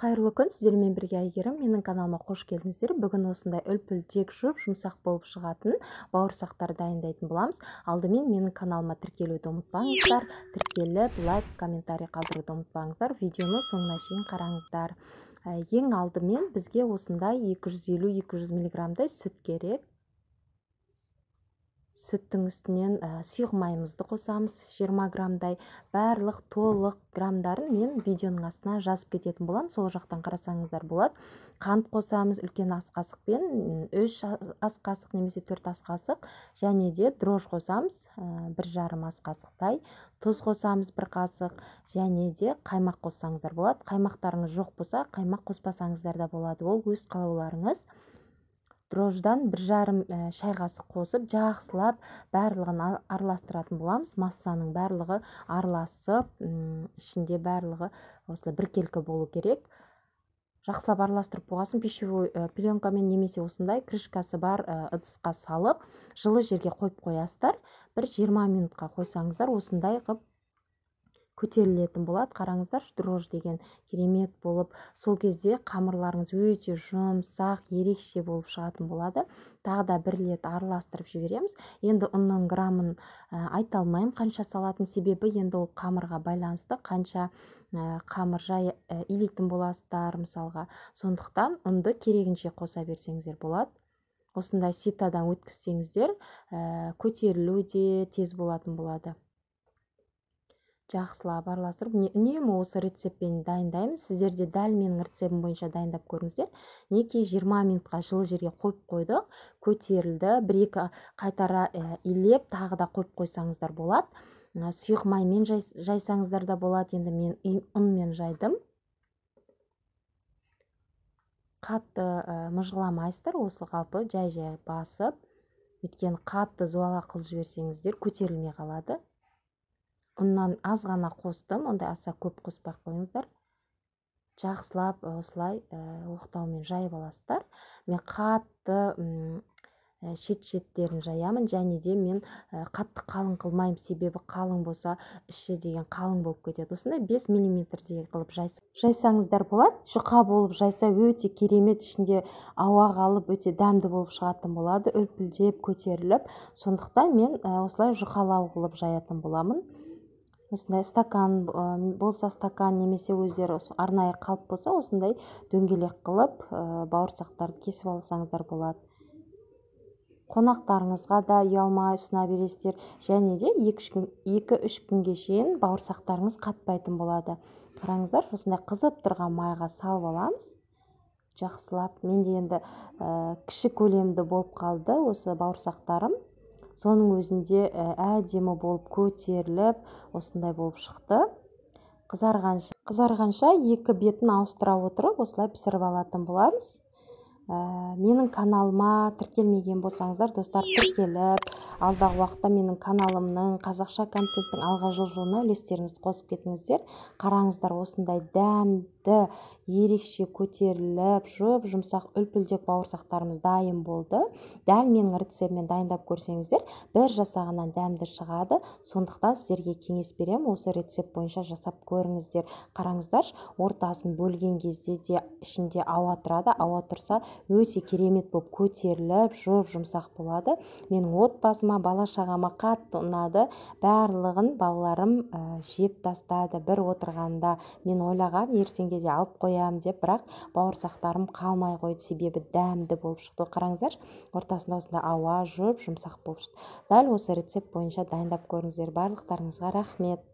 қайырлы күн сіздермен бірге әйгерім менің каналыма қош келдіңіздер бүгін осындай үлпіл тек жұп жұмсақ болып шығатын бауырсақтар дайындайтын боламыз алдымен менің каналыма тіркелуді ұмытпаңыздар тіркеліп лайк комментарий қалдыруды ұмытпаңыздар видеоны соңына шейін қараңыздар ә, ең алдымен бізге осындай 250-200 миллиграммдай сүт керек сүттің үстінен ә, сұйық майымызды қосамыз 20 граммдай барлық толық граммдарын мен видеоның астына жазып кететін боламын сол жақтан қарасаңыздар болады қант қосамыз үлкен ас қасықпен үш ас қасық немесе төрт ас қасық және де дрож қосамыз ә, бір жарым ас қасықтай тұз қосамыз бір қасық және де қаймақ қоссаңыздар болады қаймақтарыңыз жоқ болса қаймақ қоспасаңыздар да болады ол өз қалауларыңыз дрожждан бір жарым э, шай қасық қосып жақсылап барлығын араластыратын боламыз массаның барлығы араласып ішінде барлығы осылай біркелкі болу керек жақсылап араластырып соң пищевой э, пленкамен немесе осындай крышкасы бар э, ыдысқа салып жылы жерге қойып қоясыздар бір 20 минутқа қойсаңыздар осындай қып көтерілетін болады қараңыздар дрожь деген керемет болып сол кезде қамырларыңыз өте жұмсақ ерекше болып шығатын болады тағы да бір рет араластырып жібереміз енді ұнның граммын айта алмаймын қанша салатын себебі енді ол қамырға байланысты қанша қамыр жай илейтін боласыздар мысалға сондықтан ұнды керегінше қоса берсеңіздер болады осындай ситадан өткізсеңіздер ә, көтерілу де тез болатын болады жақсылап араластырып үнемі осы рецептпен дайындаймыз сіздер де дәл менің рецептім бойынша дайындап көріңіздер Неке 20 минутқа жылы жерге қойып қойдық көтерілді бір екі қайтара э, илеп тағы да қойып қойсаңыздар болады сұйық маймен жайсаңыздар да болады енді мен ұнмен жайдым қатты ә, мыжғыламайсыздар осы қалпы жай жай басып өйткені қатты зуала қылып жіберсеңіздер көтерілмей қалады ұннан аз ғана қостым ондай аса көп қоспай ақ қойыңыздар жақсылап осылай оқтаумен жайып аласыздар мен қатты шет шеттерін жаямын және де мен қатты қалың қылмаймын себебі қалың болса іші деген қалың болып кетеді осындай 5 миллиметрдей қылып жайса, жайсаңыздар болады жұқа болып жайса өте керемет ішінде ауа қалып өте дәмді болып шығатын болады үлпілдеп көтеріліп сондықтан мен осылай жұқалау қылып жаятын боламын осындай стакан болса стакан немесе өздері арнайы қалып болса осындай дөңгелек қылып бауырсақтарды кесіп алсаңыздар болады қонақтарыңызға да ұялмай ұсына бересіздер және де екі-үш күнге шейін бауырсақтарыңыз қатпайтын болады қараңыздар осындай қызып тұрған майға салып аламыз жақсылап менде енді кіші көлемді болып қалды осы бауырсақтарым соның өзінде э, әдемі болып көтеріліп осындай болып шықты қызарғанша қызарғанша екі бетін ауыстыра отырып осылай пісіріп алатын боламыз э, менің каналыма тіркелмеген болсаңыздар достар тіркеліп алдағы уақытта менің каналымның қазақша контенттің алға жылжуына үлестеріңізді қосып кетіңіздер қараңыздар осындай дәм ерекше көтеріліп жұп-жұмсақ үлпілдек бауырсақтарымыз дайын болды дәл менің рецептімен дайындап көрсеңіздер бір жасағаннан дәмді шығады сондықтан сіздерге кеңес беремін осы рецепт бойынша жасап көріңіздер қараңыздаршы ортасын бөлген кезде де ішінде ауа тұрады ауа тұрса өте керемет болып көтеріліп жұп-жұмсақ болады менің отбасыма бала шағама қатты ұнады барлығын балаларым э, жеп тастады бір отырғанда мен ойлағам ертеңге кезде алып қоямын деп бірақ бауырсақтарым қалмай қойды себебі дәмді болып шықты қараңыздаршы ортасында осында ауа жұп жұмсақ болып шықты дәл осы рецепт бойынша дайындап көріңіздер барлықтарыңызға рахмет